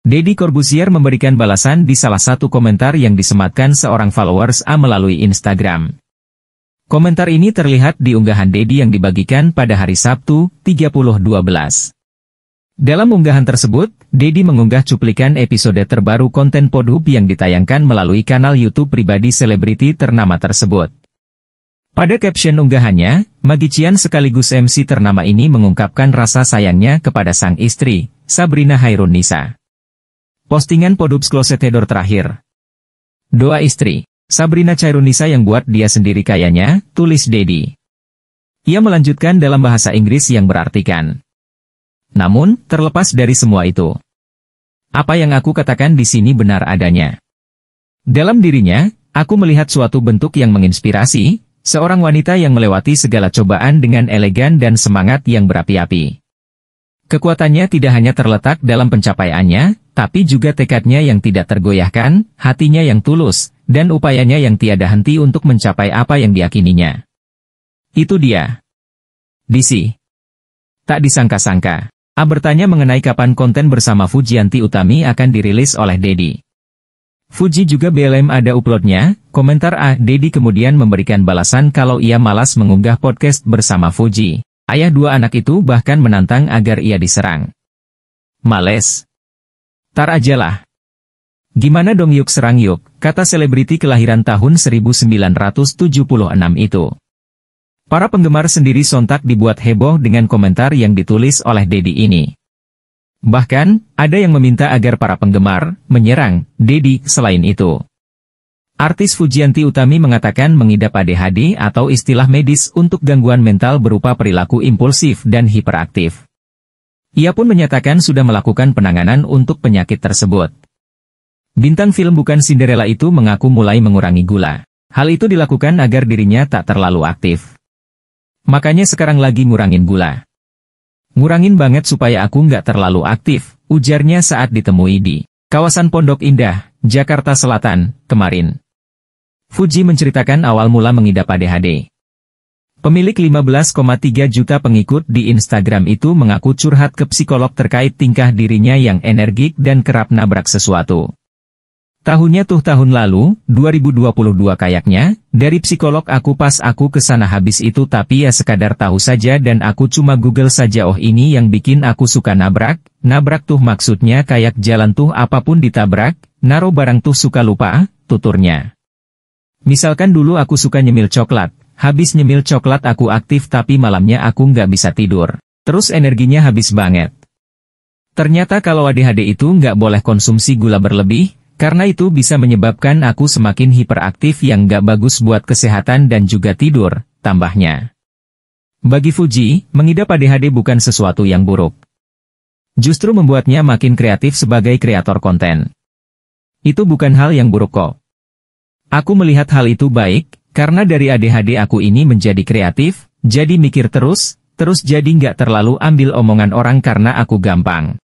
Deddy Corbuzier memberikan balasan di salah satu komentar yang disematkan seorang followers A melalui Instagram. Komentar ini terlihat di unggahan Deddy yang dibagikan pada hari Sabtu, 30.12. Dalam unggahan tersebut, Deddy mengunggah cuplikan episode terbaru konten Podhub yang ditayangkan melalui kanal YouTube pribadi selebriti ternama tersebut. Pada caption unggahannya, Magician sekaligus MC ternama ini mengungkapkan rasa sayangnya kepada sang istri, Sabrina Hairunisa. Postingan Podups Closet Hedor terakhir. Doa istri. Sabrina Chairunisa yang buat dia sendiri kayaknya, tulis Dedi. Ia melanjutkan dalam bahasa Inggris yang berartikan. Namun, terlepas dari semua itu. Apa yang aku katakan di sini benar adanya. Dalam dirinya, aku melihat suatu bentuk yang menginspirasi, seorang wanita yang melewati segala cobaan dengan elegan dan semangat yang berapi-api. Kekuatannya tidak hanya terletak dalam pencapaiannya, tapi juga tekadnya yang tidak tergoyahkan, hatinya yang tulus, dan upayanya yang tiada henti untuk mencapai apa yang diyakininya. Itu dia. DC. Tak disangka-sangka. A bertanya mengenai kapan konten bersama Fujianti Utami akan dirilis oleh Dedi. Fuji juga BLM ada uploadnya, komentar A. Dedi kemudian memberikan balasan kalau ia malas mengunggah podcast bersama Fuji. Ayah dua anak itu bahkan menantang agar ia diserang. Males. Tar ajalah. Gimana dong yuk serang yuk, kata selebriti kelahiran tahun 1976 itu. Para penggemar sendiri sontak dibuat heboh dengan komentar yang ditulis oleh Dedi ini. Bahkan, ada yang meminta agar para penggemar menyerang Dedi selain itu. Artis Fujianti Utami mengatakan mengidap ADHD atau istilah medis untuk gangguan mental berupa perilaku impulsif dan hiperaktif. Ia pun menyatakan sudah melakukan penanganan untuk penyakit tersebut. Bintang film bukan Cinderella itu mengaku mulai mengurangi gula. Hal itu dilakukan agar dirinya tak terlalu aktif. Makanya sekarang lagi ngurangin gula. Ngurangin banget supaya aku nggak terlalu aktif, ujarnya saat ditemui di kawasan Pondok Indah, Jakarta Selatan, kemarin. Fuji menceritakan awal mula mengidap ADHD. Pemilik 15,3 juta pengikut di Instagram itu mengaku curhat ke psikolog terkait tingkah dirinya yang energik dan kerap nabrak sesuatu. Tahunnya tuh tahun lalu, 2022 kayaknya, dari psikolog aku pas aku kesana habis itu tapi ya sekadar tahu saja dan aku cuma google saja oh ini yang bikin aku suka nabrak, nabrak tuh maksudnya kayak jalan tuh apapun ditabrak, naro barang tuh suka lupa, tuturnya. Misalkan dulu aku suka nyemil coklat, Habis nyemil coklat aku aktif tapi malamnya aku nggak bisa tidur. Terus energinya habis banget. Ternyata kalau ADHD itu nggak boleh konsumsi gula berlebih, karena itu bisa menyebabkan aku semakin hiperaktif yang nggak bagus buat kesehatan dan juga tidur, tambahnya. Bagi Fuji, mengidap ADHD bukan sesuatu yang buruk. Justru membuatnya makin kreatif sebagai kreator konten. Itu bukan hal yang buruk kok. Aku melihat hal itu baik, karena dari ADHD aku ini menjadi kreatif, jadi mikir terus, terus jadi nggak terlalu ambil omongan orang karena aku gampang.